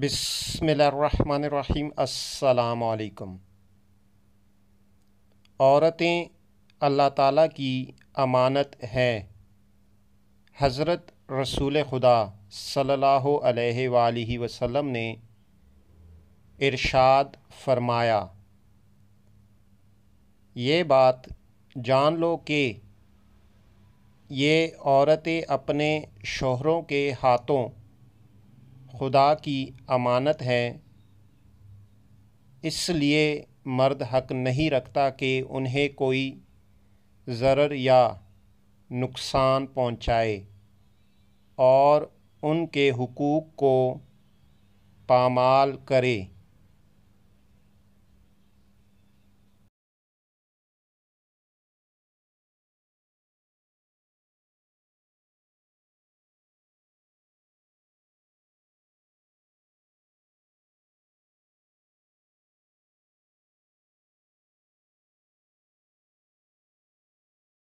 بسم اللہ الرحمن الرحیم السلام علیکم عورتیں اللہ تعالیٰ کی امانت ہیں حضرت رسول خدا صلی اللہ علیہ وآلہ وسلم نے ارشاد فرمایا یہ بات جان لو کہ یہ عورتیں اپنے شوہروں کے ہاتھوں खुदा की अमानत हैं इसलिए मर्द हक नहीं रखता कि उन्हें कोई ज़र या नुकसान पहुँचाए और उनके हकूक़ को पामाल करे